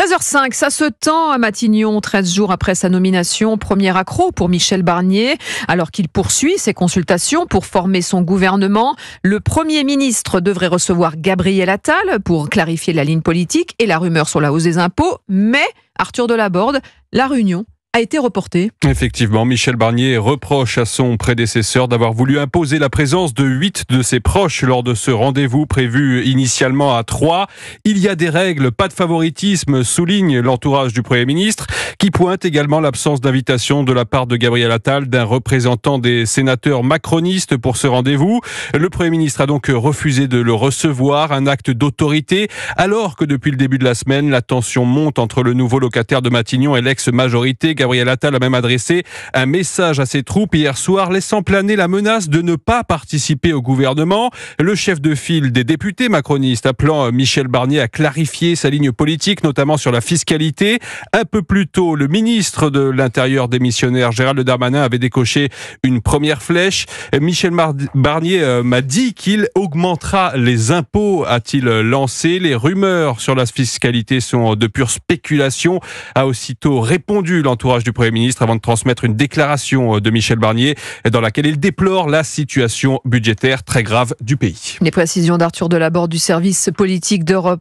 13h05, ça se tend à Matignon, 13 jours après sa nomination. Premier accro pour Michel Barnier, alors qu'il poursuit ses consultations pour former son gouvernement. Le Premier ministre devrait recevoir Gabriel Attal pour clarifier la ligne politique et la rumeur sur la hausse des impôts. Mais Arthur Delaborde, la réunion a été reporté. Effectivement, Michel Barnier reproche à son prédécesseur d'avoir voulu imposer la présence de huit de ses proches lors de ce rendez-vous prévu initialement à trois. Il y a des règles, pas de favoritisme, souligne l'entourage du Premier ministre, qui pointe également l'absence d'invitation de la part de Gabriel Attal d'un représentant des sénateurs macronistes pour ce rendez-vous. Le Premier ministre a donc refusé de le recevoir, un acte d'autorité, alors que depuis le début de la semaine, la tension monte entre le nouveau locataire de Matignon et l'ex-majorité Gabriel Attal a même adressé un message à ses troupes hier soir, laissant planer la menace de ne pas participer au gouvernement. Le chef de file des députés macronistes appelant Michel Barnier à clarifier sa ligne politique, notamment sur la fiscalité. Un peu plus tôt, le ministre de l'Intérieur démissionnaire Gérald Darmanin avait décoché une première flèche. Michel Barnier euh, m'a dit qu'il augmentera les impôts, a-t-il lancé. Les rumeurs sur la fiscalité sont de pure spéculation, a aussitôt répondu l'entourage du Premier ministre avant de transmettre une déclaration euh, de Michel Barnier dans laquelle il déplore la situation budgétaire très grave du pays. Les précisions d'Arthur Delaborde du service politique d'Europe.